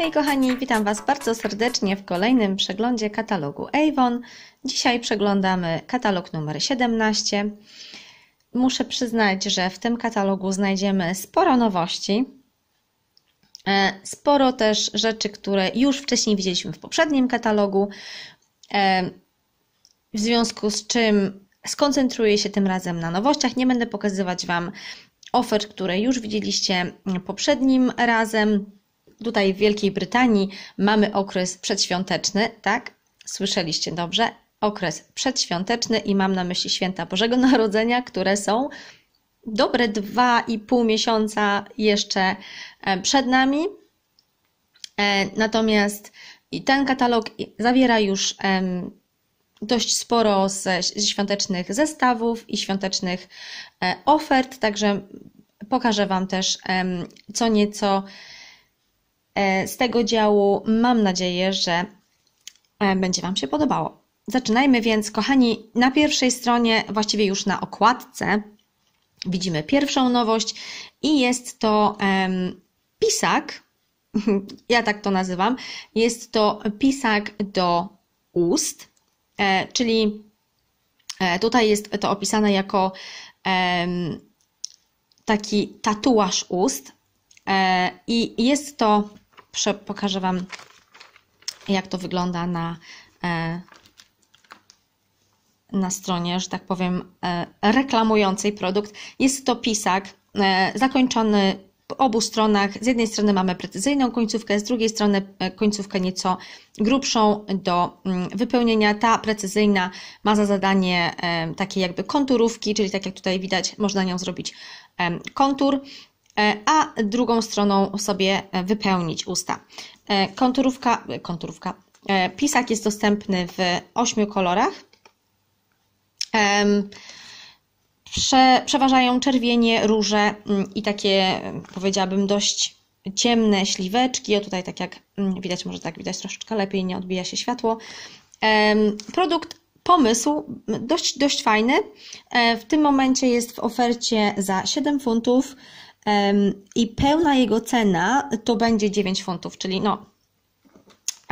Hej kochani, witam Was bardzo serdecznie w kolejnym przeglądzie katalogu Avon. Dzisiaj przeglądamy katalog numer 17. Muszę przyznać, że w tym katalogu znajdziemy sporo nowości. E, sporo też rzeczy, które już wcześniej widzieliśmy w poprzednim katalogu, e, w związku z czym skoncentruję się tym razem na nowościach. Nie będę pokazywać Wam ofert, które już widzieliście poprzednim razem tutaj w Wielkiej Brytanii mamy okres przedświąteczny, tak? Słyszeliście dobrze? Okres przedświąteczny i mam na myśli święta Bożego Narodzenia, które są dobre dwa i pół miesiąca jeszcze e, przed nami. E, natomiast ten katalog zawiera już dość sporo ze świątecznych zestawów i świątecznych e, ofert, także pokażę Wam też co nieco E, z tego działu. Mam nadzieję, że e, będzie Wam się podobało. Zaczynajmy więc, kochani, na pierwszej stronie, właściwie już na okładce, widzimy pierwszą nowość i jest to um, pisak, ja tak to nazywam, jest to pisak do ust, e, czyli e, tutaj jest to opisane jako e, taki tatuaż ust e, i jest to pokażę Wam, jak to wygląda na, e, na stronie, że tak powiem, e, reklamującej produkt. Jest to pisak e, zakończony po obu stronach. Z jednej strony mamy precyzyjną końcówkę, z drugiej strony końcówkę nieco grubszą do mm, wypełnienia. Ta precyzyjna ma za zadanie takie jakby konturówki, czyli tak jak tutaj widać, można nią zrobić kontur. E, a drugą stroną sobie e, wypełnić usta. E, konturówka, konturówka. Pisak jest dostępny w ośmiu kolorach. Prze, przeważają czerwienie, róże mm, i takie mm, powiedziałabym dość ciemne śliweczki. O tutaj tak jak mm, widać, może tak widać troszeczkę lepiej, nie odbija się światło. Produkt, pomysł dość, dość fajny. W tym momencie jest w ofercie za 7 funtów i pełna jego cena to będzie 9 funtów, czyli no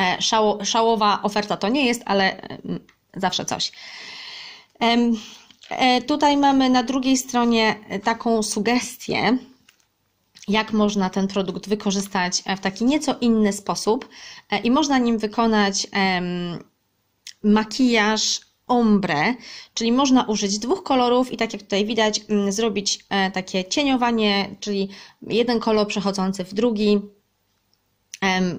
e, szało, szałowa oferta to nie jest, ale zawsze coś. E, tutaj mamy na drugiej stronie e, taką sugestię, jak można ten produkt wykorzystać w taki nieco inny sposób i można nim wykonać makijaż ombre, czyli można użyć dwóch kolorów i tak jak tutaj widać, mm, zrobić e, takie cieniowanie, czyli jeden kolor przechodzący w drugi.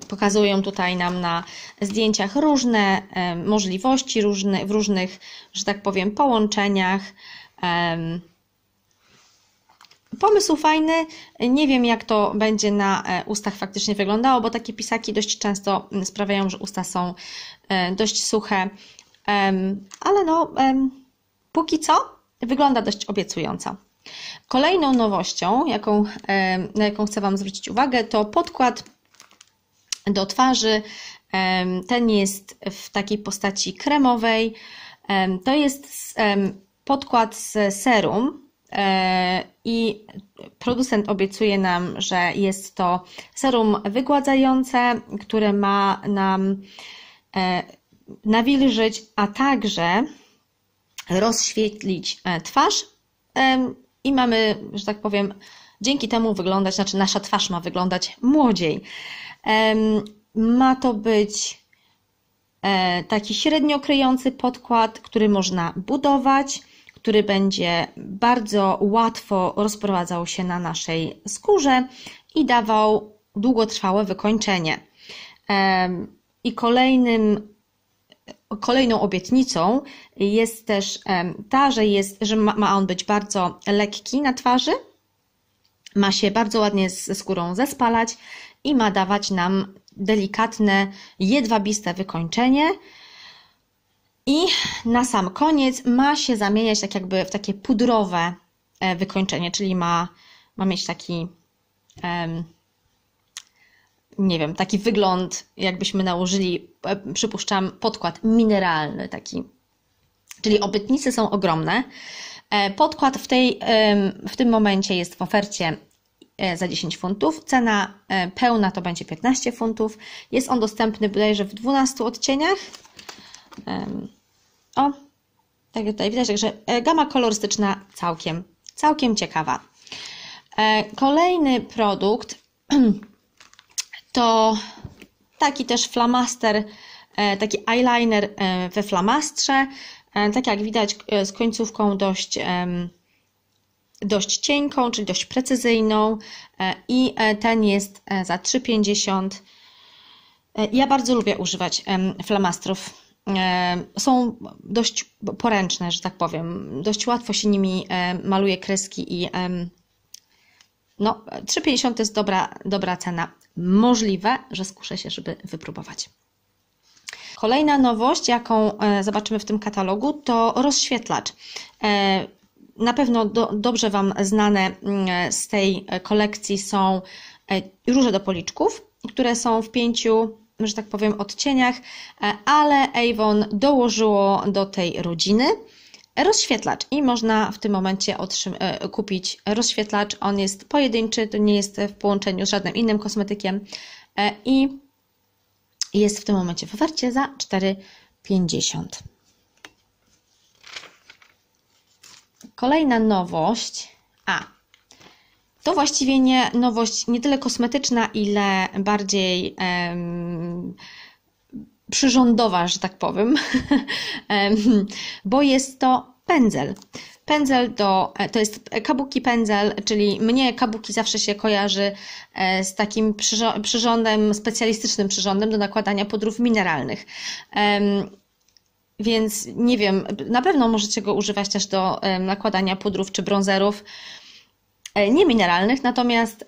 Pokazują tutaj nam na zdjęciach różne możliwości różne, w różnych, że tak powiem, połączeniach. Pomysł fajny, nie wiem jak to będzie na e, ustach faktycznie wyglądało, bo takie pisaki dość często sprawiają, że usta są e, dość suche, ale no, póki co wygląda dość obiecująco. Kolejną nowością, jaką, na jaką chcę Wam zwrócić uwagę, to podkład do twarzy. Ten jest w takiej postaci kremowej. To jest podkład z serum e, i producent obiecuje nam, że jest to serum wygładzające, które ma nam e, nawilżyć, a także rozświetlić e, twarz i mamy, że tak powiem, dzięki temu wyglądać, znaczy nasza twarz ma wyglądać młodziej. Ma to być e, taki średnio kryjący podkład, który można budować, który będzie bardzo łatwo rozprowadzał się na naszej skórze i dawał długotrwałe wykończenie. I kolejnym kolejną obietnicą jest też ta, że, jest, że ma on być bardzo lekki na twarzy, ma się bardzo ładnie ze skórą zespalać i ma dawać nam delikatne, jedwabiste wykończenie. I na sam koniec ma się zamieniać tak jakby w takie pudrowe e, wykończenie, czyli ma, ma mieć taki um, nie wiem, taki wygląd, jakbyśmy nałożyli, e, przypuszczam, podkład mineralny taki. Czyli obietnice są ogromne. E, podkład w, tej, w tym momencie jest w ofercie e, za 10 funtów. Cena pełna to będzie 15 funtów. Jest on dostępny bodajże w 12 odcieniach. O, tak tutaj widać, że gama kolorystyczna całkiem, całkiem ciekawa. Kolejny produkt to taki też flamaster, e, taki eyeliner e, we flamastrze. E, tak jak widać, z końcówką dość, dość cienką, czyli dość precyzyjną. I ten jest za 3,50. Ja bardzo lubię używać flamastrów są dość poręczne, że tak powiem. Dość łatwo się nimi maluje kreski i no, 3,50 to jest dobra, dobra cena. Możliwe, że skuszę się, żeby wypróbować. Kolejna nowość, jaką e, zobaczymy w tym katalogu, to rozświetlacz. E, na pewno do, dobrze Wam znane mm, z tej kolekcji są e, róże do policzków, które są w pięciu, że tak powiem, odcieniach, ale Avon dołożyło do tej rodziny rozświetlacz i można w tym momencie e, kupić rozświetlacz. On jest pojedynczy, to nie jest w połączeniu z żadnym innym kosmetykiem e, i jest w tym momencie w ofercie za 4,50. Kolejna nowość. A, to właściwie nie nowość nie tyle kosmetyczna, ile bardziej przyrządowa, że tak powiem, bo jest to pędzel. Pędzel do, e, to jest kabuki pędzel, czyli mnie kabuki zawsze się kojarzy e, z takim przyrządem, specjalistycznym przyrządem do nakładania pudrów mineralnych. Więc nie wiem, na pewno możecie go używać też do nakładania pudrów czy brązerów e, niemineralnych, natomiast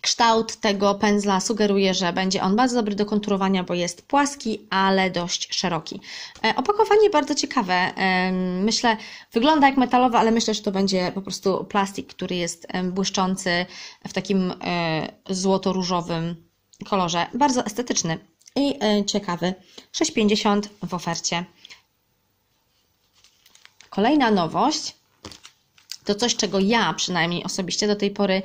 Kształt tego pędzla sugeruje, że będzie on bardzo dobry do konturowania, bo jest płaski, ale dość szeroki. E, opakowanie bardzo ciekawe. E, myślę, wygląda jak metalowe, ale myślę, że to będzie po prostu plastik, który jest błyszczący w takim e, złoto-różowym kolorze. Bardzo estetyczny i ciekawy. 6,50 w ofercie. Kolejna nowość to coś, czego ja przynajmniej osobiście do tej pory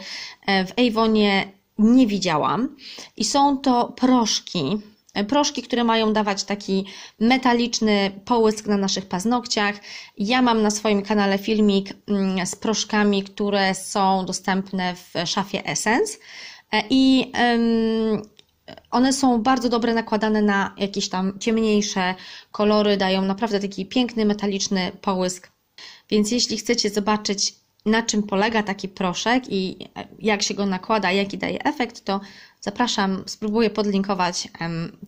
e, w Avonie nie widziałam. I są to proszki, e, proszki, które mają dawać taki metaliczny połysk na naszych paznokciach. Ja mam na swoim kanale filmik mm, z proszkami, które są dostępne w szafie Essence e, i one są bardzo dobre nakładane na jakieś tam ciemniejsze kolory, dają naprawdę taki piękny metaliczny połysk więc jeśli chcecie zobaczyć, na czym polega taki proszek i jak się go nakłada, jaki daje efekt, to zapraszam, spróbuję podlinkować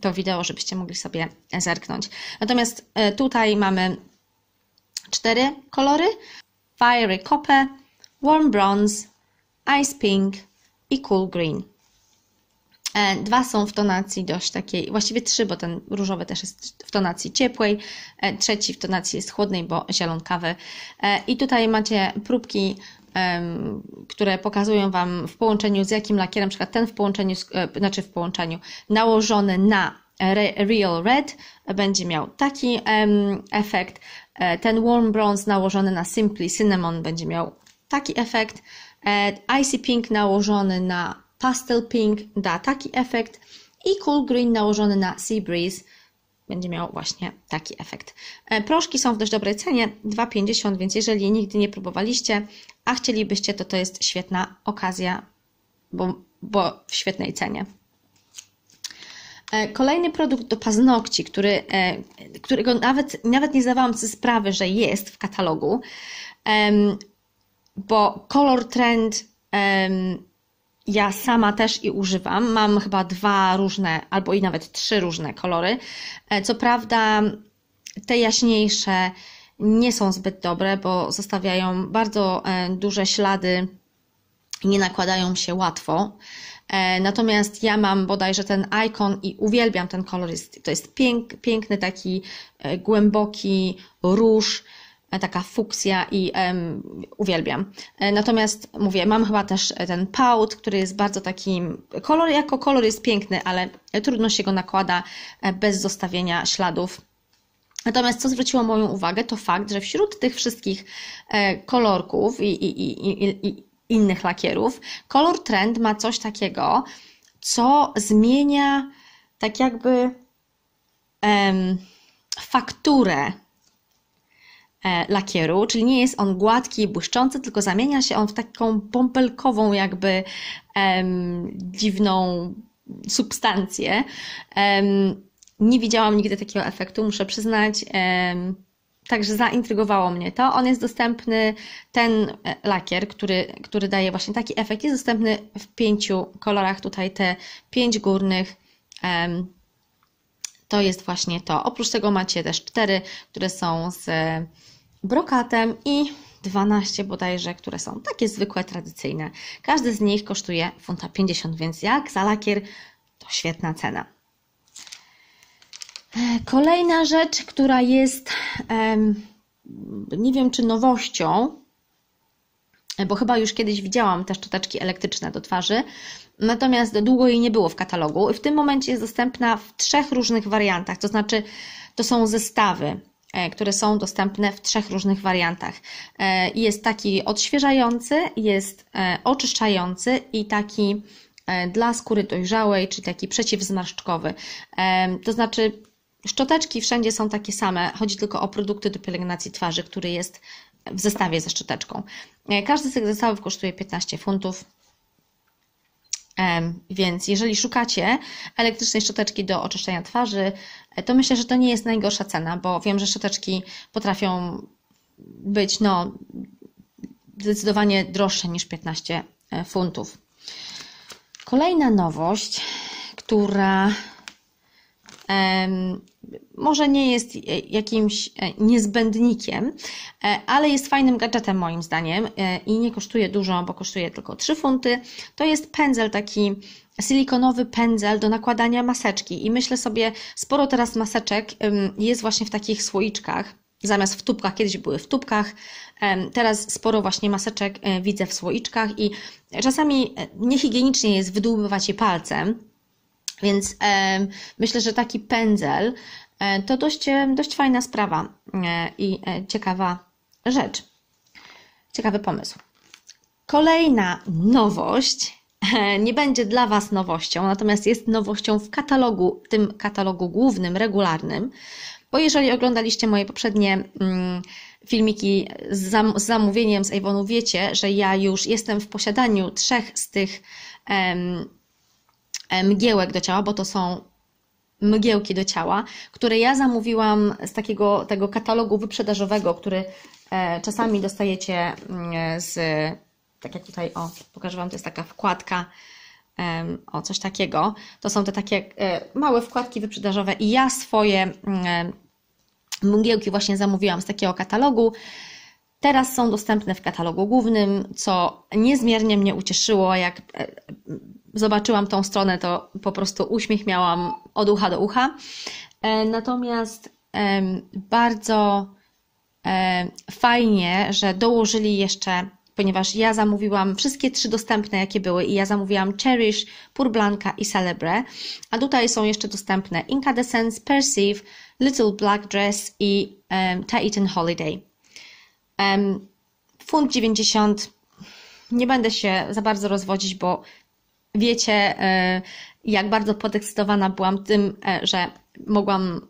to wideo, żebyście mogli sobie zerknąć. Natomiast e, tutaj mamy cztery kolory: Fiery Copper, Warm Bronze, Ice Pink i Cool Green. E, dwa są w tonacji dość takiej, właściwie trzy, bo ten różowy też jest w tonacji ciepłej, e, trzeci w tonacji jest chłodnej, bo zielonkawy. E, I tutaj macie próbki które pokazują Wam w połączeniu z jakim lakierem, na przykład ten w połączeniu, znaczy w połączeniu, nałożony na Real Red będzie miał taki efekt, ten Warm Bronze nałożony na Simply Cinnamon będzie miał taki efekt, Icy Pink nałożony na Pastel Pink da taki efekt i Cool Green nałożony na Sea Breeze będzie miał właśnie taki efekt. E, proszki są w dość dobrej cenie, 2,50, więc jeżeli nigdy nie próbowaliście, a chcielibyście, to to jest świetna okazja, bo, bo w świetnej cenie. E, kolejny produkt do paznokci, który, e, którego nawet, nawet nie zdawałam sobie sprawy, że jest w katalogu, bo Color Trend ja sama też i używam. Mam chyba dwa różne, albo i nawet trzy różne kolory. E, co prawda, te jaśniejsze nie są zbyt dobre, bo zostawiają bardzo e, duże ślady i nie nakładają się łatwo. E, natomiast ja mam bodajże ten ikon i uwielbiam ten kolor. to jest piękny, taki głęboki róż taka fuksja i um, uwielbiam. E, natomiast mówię, mam chyba też ten pałt, który jest bardzo taki, kolor jako kolor jest piękny, ale trudno się go nakłada e, bez zostawienia śladów. Natomiast co zwróciło moją uwagę, to fakt, że wśród tych wszystkich e, kolorków i, i, i, i innych lakierów, kolor trend ma coś takiego, co zmienia tak jakby em, fakturę E, lakieru, czyli nie jest on gładki i błyszczący, tylko zamienia się on w taką pompelkową, jakby em, dziwną substancję. Em, nie widziałam nigdy takiego efektu, muszę przyznać. Em, Także zaintrygowało mnie to. On jest dostępny, ten e, lakier, który, który daje właśnie taki efekt, jest dostępny w pięciu kolorach. Tutaj te pięć górnych to jest właśnie to. Oprócz tego macie też cztery, które są z e, brokatem i 12 bodajże, które są takie zwykłe, tradycyjne. Każdy z nich kosztuje funta 50, więc jak za lakier to świetna cena. E, kolejna rzecz, która jest nie wiem czy nowością, bo chyba już kiedyś widziałam te szczoteczki elektryczne do twarzy, natomiast długo jej nie było w katalogu. W tym momencie jest dostępna w trzech różnych wariantach, to znaczy to są zestawy e, które są dostępne w trzech różnych wariantach. E, jest taki odświeżający, jest e, oczyszczający i taki dla skóry dojrzałej, czyli taki przeciwzmarszczkowy. To znaczy, szczoteczki wszędzie są takie same, chodzi tylko o produkty do pielęgnacji twarzy, który jest w zestawie ze szczoteczką. E, każdy z tych zestawów kosztuje 15 funtów. Więc jeżeli szukacie elektrycznej szczoteczki do oczyszczenia twarzy, e, to myślę, że to nie jest najgorsza cena, bo wiem, że szczoteczki potrafią być no, zdecydowanie droższe niż 15 e, funtów. Kolejna nowość, która może nie jest e, jakimś e, niezbędnikiem, e, ale jest fajnym gadżetem moim zdaniem i nie kosztuje dużo, bo kosztuje tylko 3 funty. To jest pędzel taki silikonowy pędzel do nakładania maseczki i myślę sobie, sporo teraz maseczek jest właśnie w takich słoiczkach. Zamiast w tubkach, kiedyś były w tubkach, teraz sporo właśnie maseczek widzę w słoiczkach i czasami niehigienicznie jest wydłubywać je palcem, więc e, myślę, że taki pędzel e, to dość, dość fajna sprawa e, i e, ciekawa rzecz. Ciekawy pomysł. Kolejna nowość. E, nie będzie dla Was nowością, natomiast jest nowością w katalogu, tym katalogu głównym, regularnym, bo jeżeli oglądaliście moje poprzednie mm, filmiki z, zam z, zamówieniem z Avonu, wiecie, że ja już jestem w posiadaniu trzech z tych em, mgiełek do ciała, bo to są mgiełki do ciała, które ja zamówiłam z takiego tego katalogu wyprzedażowego, który e, czasami dostajecie mm, z, tak jak tutaj, o, pokażę Wam, to jest taka wkładka, o coś takiego. To są te takie e, małe wkładki wyprzedażowe i ja swoje mm, mgiełki właśnie zamówiłam z takiego katalogu. Teraz są dostępne w katalogu głównym, co niezmiernie mnie ucieszyło, jak e, zobaczyłam tą stronę, to po prostu uśmiech miałam od ucha do ucha. E, natomiast bardzo e, fajnie, że dołożyli jeszcze, ponieważ ja zamówiłam wszystkie trzy dostępne, jakie były, i ja zamówiłam Cherish, Pur Blanca i Celebre, a tutaj są jeszcze dostępne Incandescence, Perceive, Little Black Dress i um, Titan Holiday. Um, Fund 90 nie będę się za bardzo rozwodzić, bo wiecie, y, jak bardzo podekscytowana byłam tym, e, że mogłam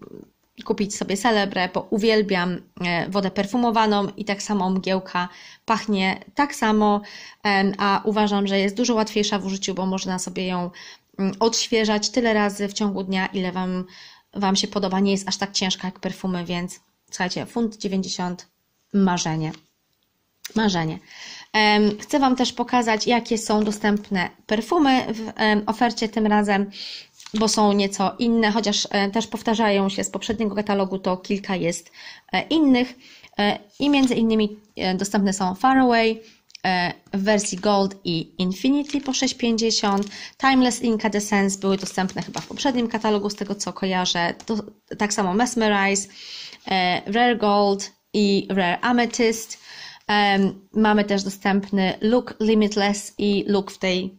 kupić sobie celebrę, bo uwielbiam e, wodę perfumowaną i tak samo mgiełka pachnie tak samo, e, a uważam, że jest dużo łatwiejsza w użyciu, bo można sobie ją mm, odświeżać tyle razy w ciągu dnia, ile Wam, wam się podoba. Nie jest aż tak ciężka jak perfumy, więc słuchajcie, funt 90 marzenie. Marzenie. Chcę Wam też pokazać, jakie są dostępne perfumy w ofercie tym razem, bo są nieco inne, chociaż e, też powtarzają się z poprzedniego katalogu, to kilka jest e, innych. E, I między innymi dostępne są Faraway w wersji Gold i Infinity po 6,50. Timeless Incandescence były dostępne chyba w poprzednim katalogu, z tego co kojarzę. tak samo Mesmerize, Rare Gold i Rare Amethyst. Mamy też dostępny Look Limitless i Look w tej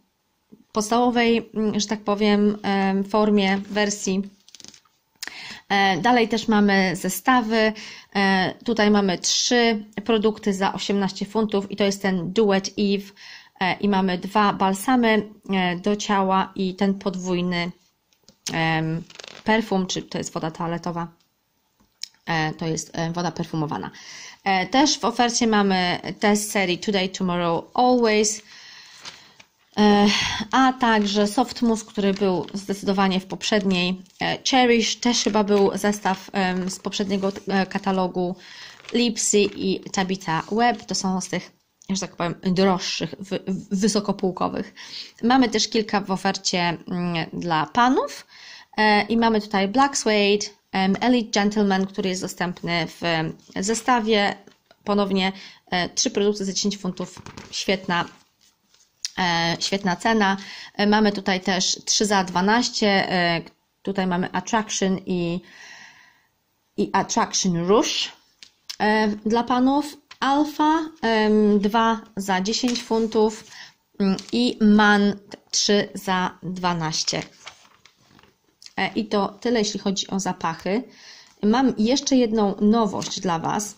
podstawowej, mm, że tak powiem, formie, wersji. E, dalej też mamy zestawy. E, tutaj mamy trzy produkty za 18 funtów i to jest ten Duet Eve e, i mamy dwa balsamy do ciała i ten podwójny perfum, czy to jest woda toaletowa. To jest woda perfumowana. E, też w ofercie mamy test serii Today, Tomorrow, Always, e, a także Soft Mousse, który był zdecydowanie w poprzedniej. E, Cherish też chyba był zestaw z poprzedniego katalogu. Lipsy i Tabita Web to są z tych, że tak powiem, droższych, wysokopółkowych. Mamy też kilka w ofercie mm, dla panów i mamy tutaj Black Suede, Elite Gentleman, który jest dostępny w zestawie. Ponownie 3 e, produkty za 10 funtów. Świetna e, świetna cena. E, mamy tutaj też 3 za 12. Tutaj mamy Attraction i, i Attraction Rush dla panów. Alfa 2 za 10 funtów mm, i Man 3 za 12 E, I to tyle, jeśli chodzi o zapachy. Mam jeszcze jedną nowość dla Was.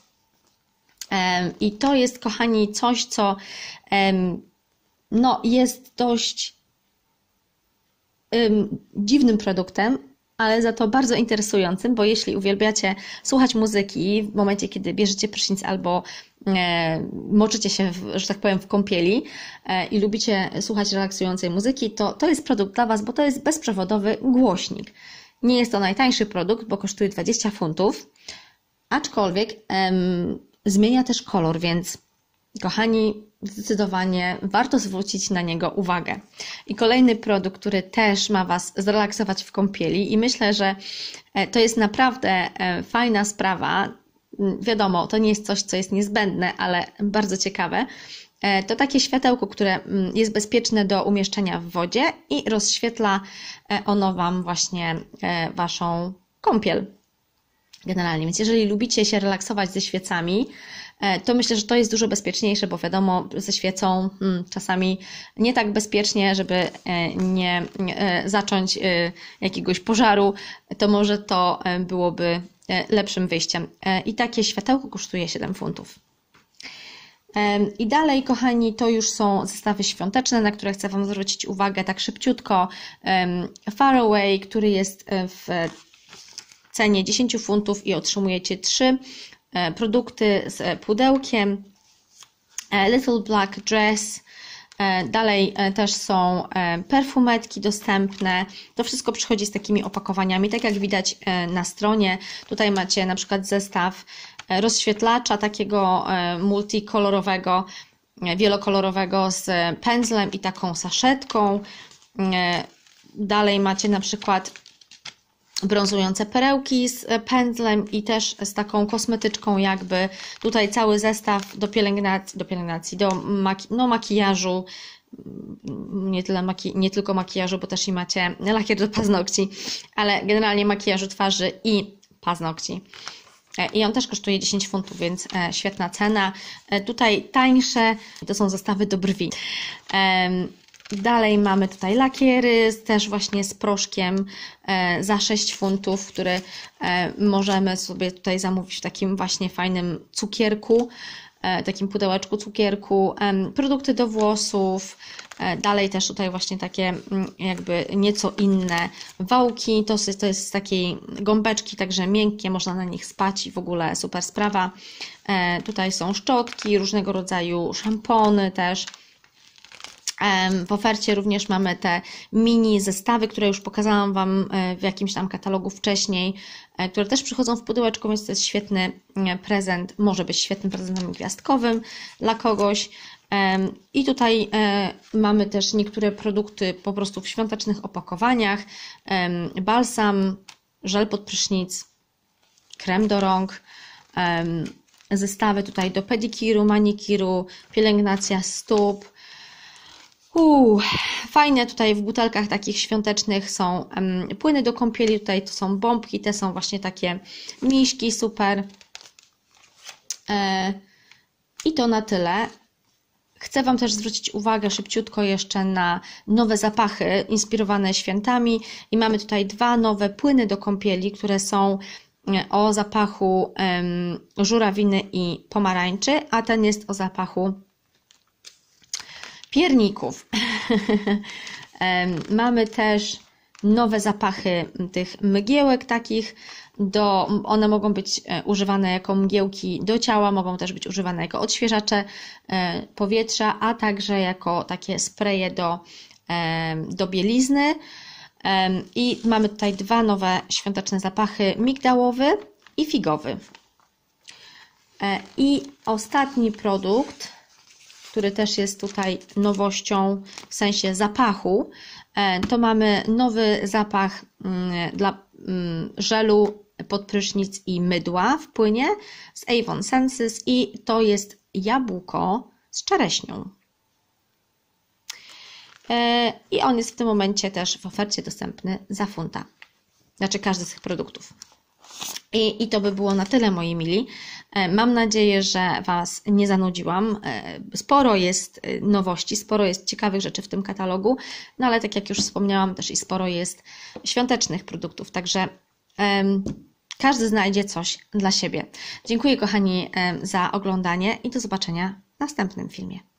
E, I to jest, kochani, coś, co no, jest dość dziwnym produktem, ale za to bardzo interesującym, bo jeśli uwielbiacie słuchać muzyki w momencie, kiedy bierzecie prysznic albo e, moczycie się, w, że tak powiem, w kąpieli e, i lubicie słuchać relaksującej muzyki, to to jest produkt dla Was, bo to jest bezprzewodowy głośnik. Nie jest to najtańszy produkt, bo kosztuje 20 funtów, aczkolwiek em, zmienia też kolor, więc Kochani, zdecydowanie warto zwrócić na niego uwagę. I kolejny produkt, który też ma Was zrelaksować w kąpieli, i myślę, że e, to jest naprawdę e, fajna sprawa. Mm, wiadomo, to nie jest coś, co jest niezbędne, ale bardzo ciekawe. E, to takie światełko, które mm, jest bezpieczne do umieszczenia w wodzie i rozświetla ono Wam właśnie Waszą kąpiel. Generalnie, więc jeżeli lubicie się relaksować ze świecami, E, to myślę, że to jest dużo bezpieczniejsze, bo wiadomo, ze świecą mm, czasami nie tak bezpiecznie, żeby e, nie e, zacząć jakiegoś pożaru, to może to byłoby lepszym wyjściem. I takie światełko kosztuje 7 funtów. I dalej, kochani, to już są zestawy świąteczne, na które chcę Wam zwrócić uwagę tak szybciutko. Faraway, który jest w cenie 10 funtów i otrzymujecie 3 E, produkty z e, pudełkiem, e, Little Black Dress, Dalej też są perfumetki dostępne. To wszystko przychodzi z takimi opakowaniami, tak jak widać na stronie. Tutaj macie na przykład zestaw rozświetlacza takiego multikolorowego, wielokolorowego z pędzlem i taką saszetką. Dalej macie na przykład brązujące perełki z e, pędzlem i też z taką kosmetyczką jakby. Tutaj cały zestaw do pielęgnacji, do, pielęgnacji, do maki no, makijażu, mm, nie, tyle maki nie tylko makijażu, bo też i macie lakier do paznokci, ale generalnie makijażu twarzy i paznokci. E, I on też kosztuje 10 funtów, więc e, świetna cena. Tutaj tańsze to są zestawy do brwi. Dalej mamy tutaj lakiery, też właśnie z proszkiem e, za 6 funtów, który e, możemy sobie tutaj zamówić w takim właśnie fajnym cukierku, e, takim pudełeczku cukierku. Produkty do włosów, dalej też tutaj właśnie takie mm, jakby nieco inne wałki, to jest, to jest z takiej gąbeczki, także miękkie, można na nich spać i w ogóle super sprawa. Tutaj są szczotki, różnego rodzaju szampony też. W ofercie również mamy te mini zestawy, które już pokazałam Wam e, w jakimś tam katalogu wcześniej, e, które też przychodzą w pudełeczku, więc to jest świetny e, prezent, może być świetnym prezentem gwiazdkowym dla kogoś. I tutaj mamy też niektóre produkty po prostu w świątecznych opakowaniach, balsam, żel pod prysznic, krem do rąk, zestawy tutaj do pedikiru, manikiru, pielęgnacja stóp, Uu, fajne tutaj w butelkach takich świątecznych są um, płyny do kąpieli, tutaj to są bombki, te są właśnie takie miśki, super. E, I to na tyle. Chcę Wam też zwrócić uwagę szybciutko jeszcze na nowe zapachy inspirowane świętami i mamy tutaj dwa nowe płyny do kąpieli, które są e, o zapachu um, żurawiny i pomarańczy, a ten jest o zapachu Pierników. Mamy też nowe zapachy tych mgiełek takich. Do, one mogą być e, używane jako mgiełki do ciała, mogą też być używane jako odświeżacze e, powietrza, a także jako takie spreje do, e, do bielizny. I mamy tutaj dwa nowe świąteczne zapachy: migdałowy i figowy. I ostatni produkt który też jest tutaj nowością w sensie zapachu, e, to mamy nowy zapach mm, dla mm, żelu podprysznic i mydła w płynie z Avon Senses i to jest jabłko z czereśnią. E, I on jest w tym momencie też w ofercie dostępny za funta. Znaczy każdy z tych produktów. I, I to by było na tyle, moi mili. E, mam nadzieję, że Was nie zanudziłam. E, sporo jest e, nowości, sporo jest ciekawych rzeczy w tym katalogu, no ale tak jak już wspomniałam, też i sporo jest świątecznych produktów, także um, każdy znajdzie coś dla siebie. Dziękuję, kochani, za oglądanie i do zobaczenia w następnym filmie.